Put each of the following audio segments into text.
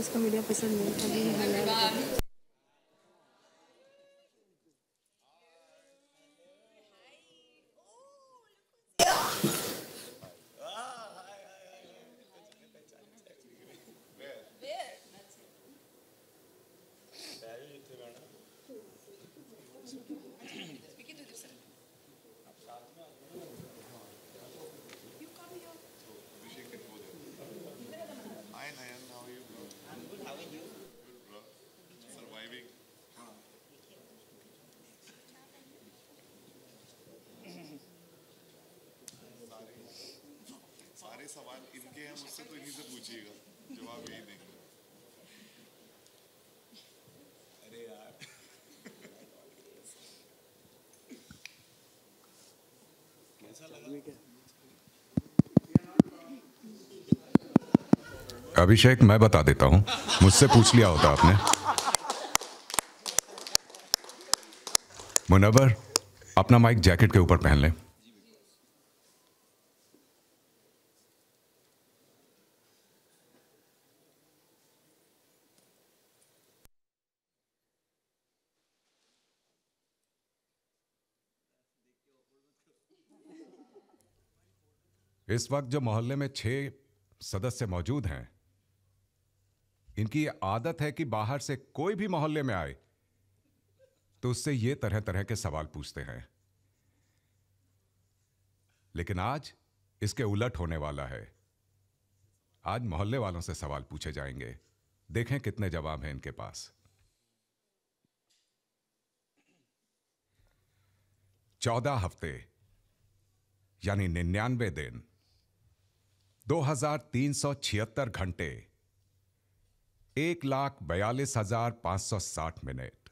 इसको मीडिया पसंद नहीं था तो इन्हीं से पूछिएगा जवाब यही देंगे अरे यार कैसा लगा अभिषेक मैं बता देता हूं मुझसे पूछ लिया होता आपने मुनवर अपना माइक जैकेट के ऊपर पहन ले इस वक्त जो मोहल्ले में छह सदस्य मौजूद हैं इनकी ये आदत है कि बाहर से कोई भी मोहल्ले में आए तो उससे ये तरह तरह के सवाल पूछते हैं लेकिन आज इसके उलट होने वाला है आज मोहल्ले वालों से सवाल पूछे जाएंगे देखें कितने जवाब हैं इनके पास चौदह हफ्ते यानी निन्यानवे दिन 2376 घंटे एक लाख बयालीस हजार पांच सौ साठ मिनट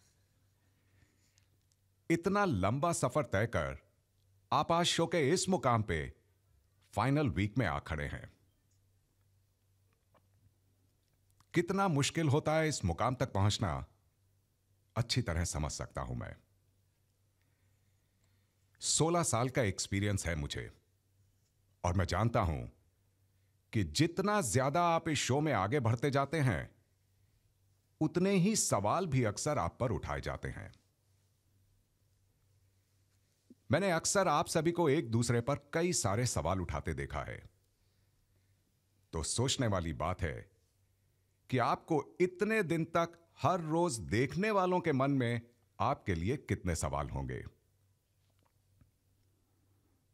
इतना लंबा सफर तय कर आप आज शो के इस मुकाम पे फाइनल वीक में आ खड़े हैं कितना मुश्किल होता है इस मुकाम तक पहुंचना अच्छी तरह समझ सकता हूं मैं 16 साल का एक्सपीरियंस है मुझे और मैं जानता हूं कि जितना ज्यादा आप इस शो में आगे बढ़ते जाते हैं उतने ही सवाल भी अक्सर आप पर उठाए जाते हैं मैंने अक्सर आप सभी को एक दूसरे पर कई सारे सवाल उठाते देखा है तो सोचने वाली बात है कि आपको इतने दिन तक हर रोज देखने वालों के मन में आपके लिए कितने सवाल होंगे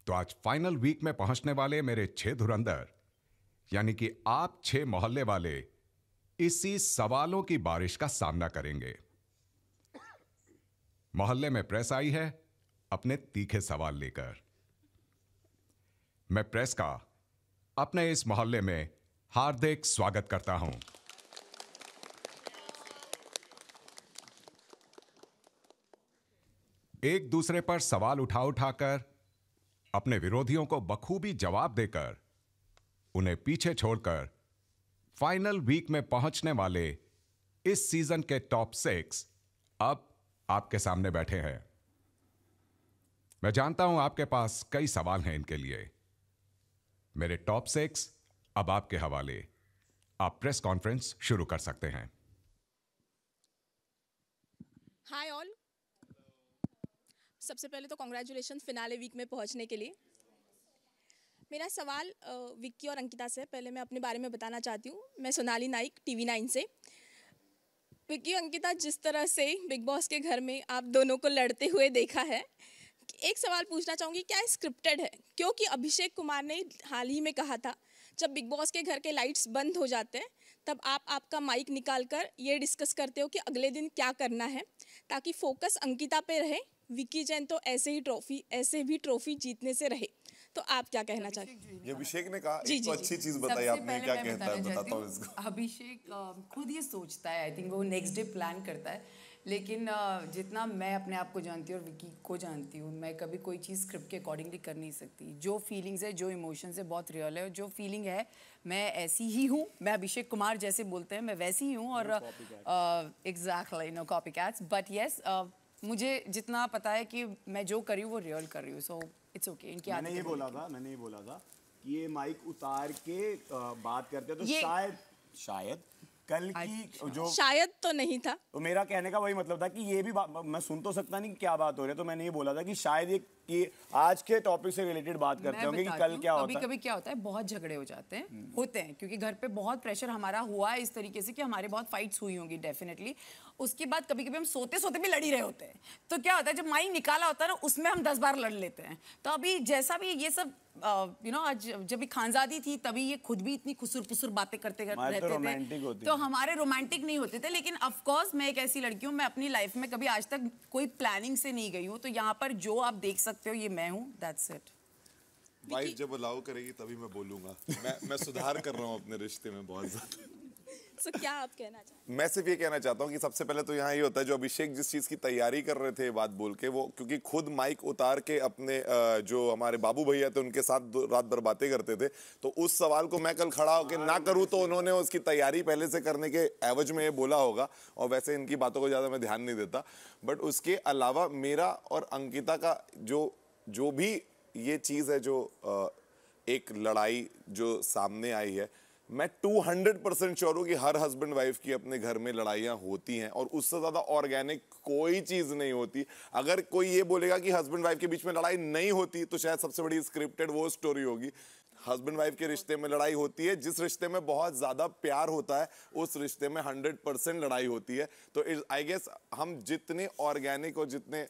तो आज फाइनल वीक में पहुंचने वाले मेरे छह धुरंधर यानी कि आप छह मोहल्ले वाले इसी सवालों की बारिश का सामना करेंगे मोहल्ले में प्रेस आई है अपने तीखे सवाल लेकर मैं प्रेस का अपने इस मोहल्ले में हार्दिक स्वागत करता हूं एक दूसरे पर सवाल उठा उठाकर अपने विरोधियों को बखूबी जवाब देकर उन्हें पीछे छोड़कर फाइनल वीक में पहुंचने वाले इस सीजन के टॉप सिक्स अब आपके सामने बैठे हैं मैं जानता हूं आपके पास कई सवाल हैं इनके लिए मेरे टॉप सिक्स अब आपके हवाले आप प्रेस कॉन्फ्रेंस शुरू कर सकते हैं हाय ऑल सबसे पहले तो कॉन्ग्रेचुलेशन फिनाले वीक में पहुंचने के लिए मेरा सवाल विक्की और अंकिता से पहले मैं अपने बारे में बताना चाहती हूँ मैं सोनाली नाइक टीवी नाइन से विक्की अंकिता जिस तरह से बिग बॉस के घर में आप दोनों को लड़ते हुए देखा है एक सवाल पूछना चाहूँगी क्या स्क्रिप्टेड है क्योंकि अभिषेक कुमार ने हाल ही में कहा था जब बिग बॉस के घर के लाइट्स बंद हो जाते हैं तब आप आपका माइक निकाल कर ये डिस्कस करते हो कि अगले दिन क्या करना है ताकि फोकस अंकिता पे रहे विक्की जैन तो ऐसे ही ट्रॉफी ऐसे भी ट्रॉफी जीतने से रहे तो आप क्या कहना चाहते ये अभिषेक ने कहा जी, तो जी, अच्छी चीज बताई आपने क्या कहता है बताता हूँ इसको अभिषेक खुद ये सोचता है आई थिंक वो नेक्स्ट डे प्लान करता है लेकिन जितना मैं अपने आप को जानती हूँ और विकी को जानती हूँ मैं कभी कोई चीज़ स्क्रिप्ट के अकॉर्डिंगली कर नहीं सकती जो फीलिंग्स है जो इमोशंस है बहुत रियल है और जो फीलिंग है मैं ऐसी ही हूँ मैं अभिषेक कुमार जैसे बोलते हैं मैं वैसी ही हूँ और exactly no copycats but yes मुझे जितना पता है कि मैं जो कर रही हूँ वो रियल कर रही हूँ सो इट्स ओके इनकी मैंने ये बोला था मैंने ये बोला था कि ये माइक उतार के बात करते तो शायद शायद कल की जो शायद तो नहीं था तो मेरा कहने का वही मतलब था कि ये भी मैं सुन तो सकता नहीं क्या बात हो रही है तो मैंने ये बोला था कि शायद ये कि आज के टॉपिक से रिलेटेड बात करते होंगे कि कल क्या होता है कभी कभी क्या होता है बहुत झगड़े हो जाते हैं हम्म। होते हैं क्योंकि घर पे बहुत प्रेशर हमारा हुआ है इस तरीके से कि हमारे बहुत फाइट्स हुई होंगी डेफिनेटली उसके बाद कभी कभी हम सोते सोते भी लड़ी रहे होते हैं तो क्या होता है जब माई निकाला होता है ना उसमें हम दस बार लड़ लेते हैं तो अभी जैसा भी ये सब यू नो आज जब भी खानजादी थी तभी ये खुद भी इतनी खुसुर खुसुर बातें करते कर, तो रहते तो थे तो हमारे रोमांटिक नहीं होते थे लेकिन ऑफकोर्स मैं एक ऐसी लड़की हूँ मैं अपनी लाइफ में कभी आज तक कोई प्लानिंग से नहीं गई हूँ तो यहाँ पर जो आप देख सकते सकते हो ये मैं हूँ दैट्स इट वाइफ जब अलाउ करेगी तभी मैं बोलूंगा मैं मैं सुधार कर रहा हूँ अपने रिश्ते में बहुत ज़्यादा so, क्या आप कहना चाहें मैं सिर्फ ये कहना चाहता हूँ कि सबसे पहले तो यहाँ ये होता है जो अभिषेक जिस चीज़ की तैयारी कर रहे थे बात बोल के वो क्योंकि खुद माइक उतार के अपने जो हमारे बाबू भैया थे उनके साथ रात भर बातें करते थे तो उस सवाल को मैं कल खड़ा होकर ना करूँ तो उन्होंने उसकी तैयारी पहले से करने के एवज में ये बोला होगा और वैसे इनकी बातों को ज़्यादा मैं ध्यान नहीं देता बट उसके अलावा मेरा और अंकिता का जो जो भी ये चीज़ है जो एक लड़ाई जो सामने आई है मैं 200 परसेंट श्योर हूँ कि हर हस्बैंड वाइफ की अपने घर में लड़ाइयाँ होती हैं और उससे ज़्यादा ऑर्गेनिक कोई चीज़ नहीं होती अगर कोई ये बोलेगा कि हस्बैंड वाइफ के बीच में लड़ाई नहीं होती तो शायद सबसे बड़ी स्क्रिप्टेड वो स्टोरी होगी हस्बैंड वाइफ के रिश्ते में लड़ाई होती है जिस रिश्ते में बहुत ज़्यादा प्यार होता है उस रिश्ते में हंड्रेड परसेंट लड़ाई होती है तो आई गेस हम जितने ऑर्गेनिक और जितने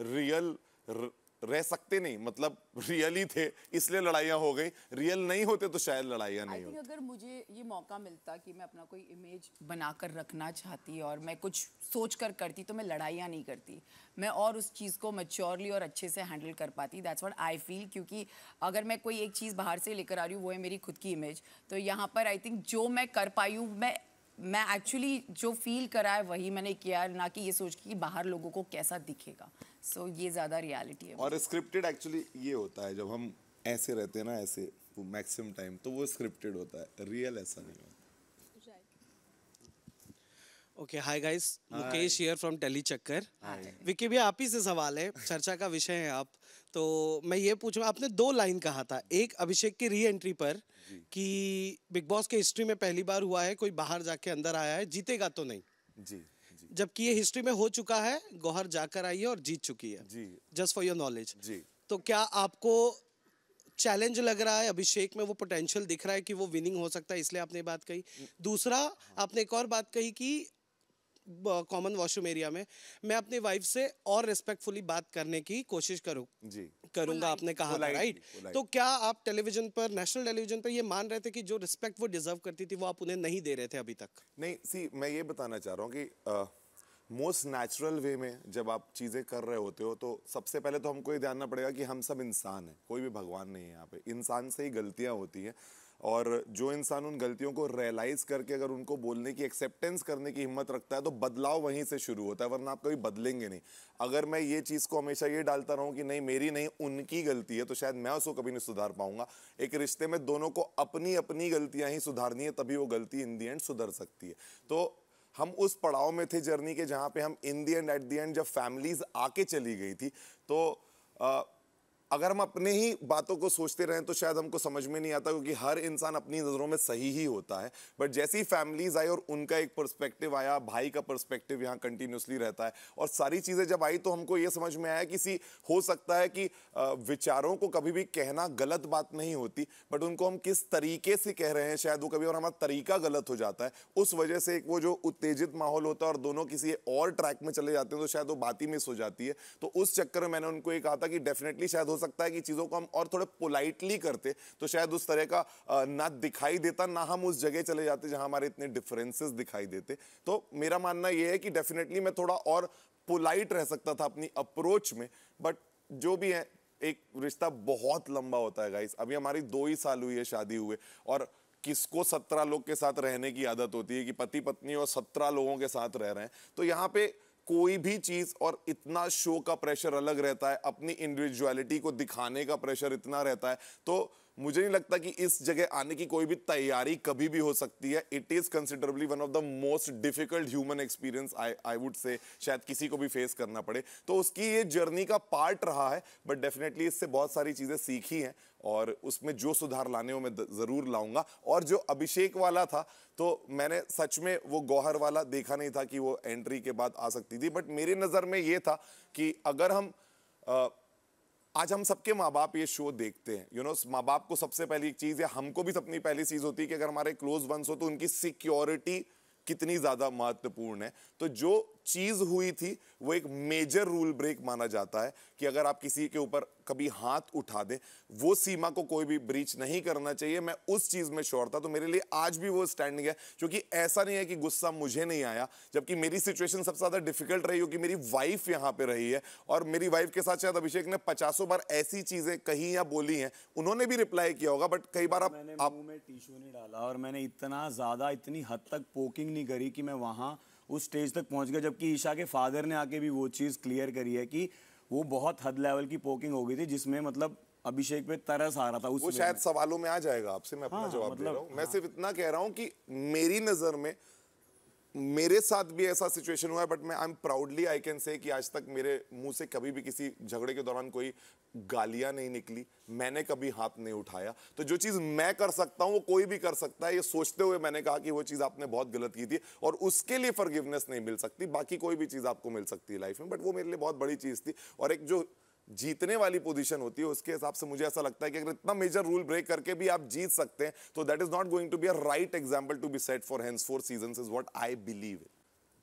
रियल uh, रह सकते नहीं मतलब रियल ही थे इसलिए लड़ाइयाँ हो गई रियल नहीं होते तो शायद लड़ाइयाँ नहीं होती अगर मुझे ये मौका मिलता कि मैं अपना कोई इमेज बनाकर रखना चाहती और मैं कुछ सोच कर करती तो मैं लड़ाइयाँ नहीं करती मैं और उस चीज़ को मच्योरली और अच्छे से हैंडल कर पाती दैट्स वॉट आई फील क्योंकि अगर मैं कोई एक चीज़ बाहर से लेकर आ रही हूँ वो है मेरी खुद की इमेज तो यहाँ पर आई थिंक जो मैं कर पाई हूँ मैं मैं एक्चुअली जो फील करा है वही मैंने किया ना कि ये सोच के कि बाहर लोगों को कैसा दिखेगा सो so, ये ज़्यादा रियलिटी है और स्क्रिप्टेड एक्चुअली ये होता है जब हम ऐसे रहते हैं ना ऐसे मैक्सिमम टाइम तो वो स्क्रिप्टेड होता है रियल ऐसा नहीं होता okay hi guys Mukesh here from Telly Chakkar Vicky भी आप ही से सवाल है चर्चा का विषय है आप तो मैं ये पूछ रहा आपने दो लाइन कहा था एक अभिषेक की री एंट्री पर कि बिग बॉस के हिस्ट्री में पहली बार हुआ है कोई बाहर जाके अंदर आया है जीतेगा तो नहीं जी जबकि ये हिस्ट्री में हो चुका है गौहर जाकर आई है और जीत चुकी है जी जस्ट फॉर योर नॉलेज जी तो क्या आपको चैलेंज लग रहा है अभिषेक में वो पोटेंशियल दिख रहा है कि वो विनिंग हो सकता है इसलिए आपने बात कही दूसरा आपने एक और बात कही कि कॉमन वॉशरूम एरिया में मैं अपनी वाइफ से और रिस्पेक्टफुली बात करने की कोशिश करूँ जी करूंगा आपने कहा था राइट तो क्या आप टेलीविजन पर नेशनल टेलीविजन पर ये मान रहे थे कि जो रिस्पेक्ट वो डिजर्व करती थी वो आप उन्हें नहीं दे रहे थे अभी तक नहीं सी मैं ये बताना चाह रहा हूँ कि आ, मोस्ट नेचुरल वे में जब आप चीज़ें कर रहे होते हो तो सबसे पहले तो हमको ये जानना पड़ेगा कि हम सब इंसान हैं कोई भी भगवान नहीं है यहाँ पे इंसान से ही गलतियाँ होती हैं और जो इंसान उन गलतियों को रियलाइज करके अगर उनको बोलने की एक्सेप्टेंस करने की हिम्मत रखता है तो बदलाव वहीं से शुरू होता है वरना आप कभी बदलेंगे नहीं अगर मैं ये चीज़ को हमेशा ये डालता रहूँ कि नहीं मेरी नहीं उनकी गलती है तो शायद मैं उसको कभी नहीं सुधार पाऊंगा एक रिश्ते में दोनों को अपनी अपनी गलतियाँ ही सुधारनी है तभी वो गलती इन दी एंड सुधर सकती है तो हम उस पड़ाव में थे जर्नी के जहाँ पे हम in the end at the end जब फैमिलीज आके चली गई थी तो अगर हम अपने ही बातों को सोचते रहें तो शायद हमको समझ में नहीं आता क्योंकि हर इंसान अपनी नज़रों में सही ही होता है बट जैसी फैमिलीज आई और उनका एक पर्सपेक्टिव आया भाई का पर्सपेक्टिव यहाँ कंटिन्यूसली रहता है और सारी चीज़ें जब आई तो हमको ये समझ में आया कि सी हो सकता है कि विचारों को कभी भी कहना गलत बात नहीं होती बट उनको हम किस तरीके से कह रहे हैं शायद वो कभी और हमारा तरीका गलत हो जाता है उस वजह से एक वो जो उत्तेजित माहौल होता है और दोनों किसी और ट्रैक में चले जाते हैं तो शायद वो बात ही मिस हो जाती है तो उस चक्कर में मैंने उनको ये कहा था कि डेफिनेटली शायद हो सकता है कि चीज़ों को हम और थोड़े पोलाइटली करते तो शायद उस तरह का ना दिखाई देता ना हम उस जगह चले जाते जहाँ हमारे इतने डिफरेंसेस दिखाई देते तो मेरा मानना यह है कि डेफिनेटली मैं थोड़ा और पोलाइट रह सकता था अपनी अप्रोच में बट जो भी है एक रिश्ता बहुत लंबा होता है गाइस अभी हमारी दो ही साल हुई है शादी हुए और किसको सत्रह लोग के साथ रहने की आदत होती है कि पति पत्नी और सत्रह लोगों के साथ रह रहे हैं तो यहाँ पे कोई भी चीज़ और इतना शो का प्रेशर अलग रहता है अपनी इंडिविजुअलिटी को दिखाने का प्रेशर इतना रहता है तो मुझे नहीं लगता कि इस जगह आने की कोई भी तैयारी कभी भी हो सकती है it is considerably one of the most difficult human experience I I would say शायद किसी को भी फेस करना पड़े तो उसकी ये जर्नी का पार्ट रहा है बट डेफिनेटली इससे बहुत सारी चीज़ें सीखी हैं और उसमें जो सुधार लाने हो मैं ज़रूर लाऊंगा और जो अभिषेक वाला था तो मैंने सच में वो गौहर वाला देखा नहीं था कि वो एंट्री के बाद आ सकती थी बट मेरी नज़र में ये था कि अगर हम आ, आज हम सबके माँ बाप ये शो देखते हैं यू नो माँ बाप को सबसे पहली एक चीज़ है हमको भी सबसे पहली चीज़ होती है कि अगर हमारे क्लोज वंस हो तो उनकी सिक्योरिटी कितनी ज़्यादा महत्वपूर्ण है तो जो चीज हुई थी वो एक मेजर रूल ब्रेक माना जाता है कि अगर आप किसी के ऊपर कभी हाथ उठा दें वो सीमा को कोई भी ब्रीच नहीं करना चाहिए मैं उस चीज में श्योर था तो मेरे लिए आज भी वो स्टैंडिंग है क्योंकि ऐसा नहीं है कि गुस्सा मुझे नहीं आया जबकि मेरी सिचुएशन सबसे ज्यादा डिफिकल्ट रही क्योंकि मेरी वाइफ यहाँ पे रही है और मेरी वाइफ के साथ शायद अभिषेक ने पचासों बार ऐसी चीजें कही या बोली हैं उन्होंने भी रिप्लाई किया होगा बट कई बार आप टिश्यू नहीं डाला और मैंने इतना ज्यादा इतनी हद तक पोकिंग नहीं करी कि मैं वहां उस स्टेज तक पहुंच गया जबकि ईशा के फादर ने आके भी वो चीज़ क्लियर करी है कि वो बहुत हद लेवल की पोकिंग हो गई थी जिसमें मतलब अभिषेक पे तरस आ रहा था उस वो शायद सवालों में आ जाएगा आपसे मैं अपना हाँ, जवाब मतलब, दे रहा हूँ मैं हाँ। सिर्फ इतना कह रहा हूँ कि मेरी नज़र में मेरे साथ भी ऐसा सिचुएशन हुआ है बट मैं I am proudly I can say कि आज तक मेरे मुंह से कभी भी किसी झगड़े के दौरान कोई गालियां नहीं निकली मैंने कभी हाथ नहीं उठाया तो जो चीज़ मैं कर सकता हूँ वो कोई भी कर सकता है ये सोचते हुए मैंने कहा कि वो चीज़ आपने बहुत गलत की थी और उसके लिए फॉरगिवनेस नहीं मिल सकती बाकी कोई भी चीज़ आपको मिल सकती है लाइफ में बट वो मेरे लिए बहुत बड़ी चीज़ थी और एक जो जीतने वाली पोजीशन होती है उसके हिसाब से मुझे ऐसा लगता है कि अगर इतना मेजर रूल ब्रेक करके भी आप जीत सकते हैं तो that is not going to be a right example to be set for henceforth season is what I believe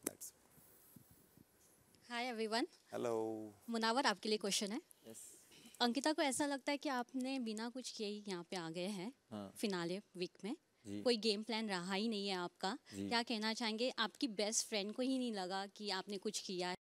that's hi everyone hello Munawar आपके लिए क्वेश्चन है yes. अंकिता को ऐसा लगता है कि आपने बिना कुछ किए ही यहाँ पे आ गए हैं हाँ. फिनाले वीक में जी. कोई गेम प्लान रहा ही नहीं है आपका जी. क्या कहना चाहेंगे आपकी बेस्ट फ्रेंड को ही नहीं लगा कि आपने कुछ किया